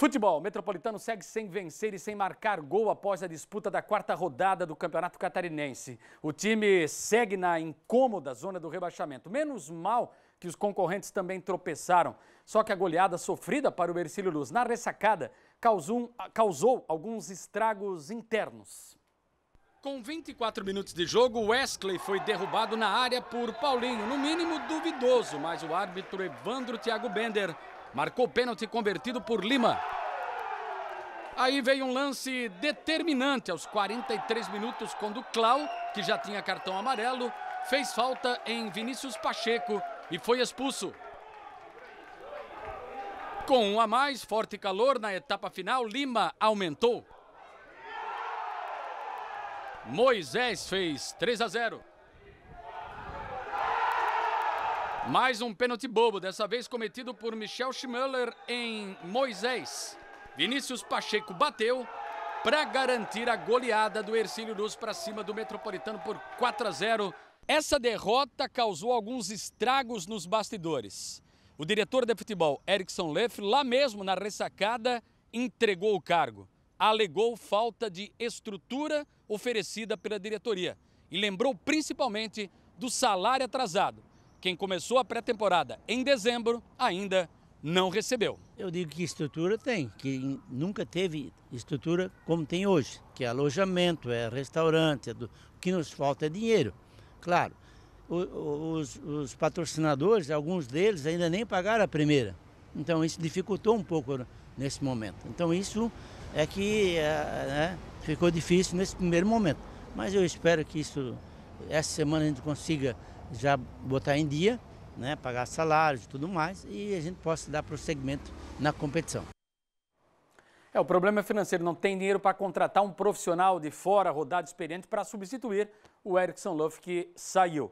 Futebol. Metropolitano segue sem vencer e sem marcar gol após a disputa da quarta rodada do Campeonato Catarinense. O time segue na incômoda zona do rebaixamento. Menos mal que os concorrentes também tropeçaram. Só que a goleada sofrida para o Ercílio Luz na ressacada causou, causou alguns estragos internos. Com 24 minutos de jogo, Wesley foi derrubado na área por Paulinho, no mínimo duvidoso, mas o árbitro Evandro Thiago Bender Marcou pênalti convertido por Lima. Aí veio um lance determinante aos 43 minutos, quando Clau, que já tinha cartão amarelo, fez falta em Vinícius Pacheco e foi expulso. Com um a mais, forte calor na etapa final, Lima aumentou. Moisés fez 3 a 0. Mais um pênalti bobo, dessa vez cometido por Michel Schmöller em Moisés. Vinícius Pacheco bateu para garantir a goleada do Ercílio Luz para cima do Metropolitano por 4 a 0. Essa derrota causou alguns estragos nos bastidores. O diretor de futebol, Erickson Leff, lá mesmo na ressacada, entregou o cargo. Alegou falta de estrutura oferecida pela diretoria e lembrou principalmente do salário atrasado quem começou a pré-temporada em dezembro ainda não recebeu. Eu digo que estrutura tem, que nunca teve estrutura como tem hoje, que é alojamento, é restaurante, é do... o que nos falta é dinheiro. Claro, os, os, patrocinadores, alguns deles ainda nem pagaram a primeira. Então isso dificultou um pouco nesse momento. Então isso é que é, né, ficou difícil nesse primeiro momento. Mas eu espero que isso, essa semana a gente consiga já botar em dia, né, pagar salários e tudo mais, e a gente possa dar prosseguimento na competição. É, o problema é financeiro, não tem dinheiro para contratar um profissional de fora, rodado experiente, para substituir o Erickson Luff que saiu.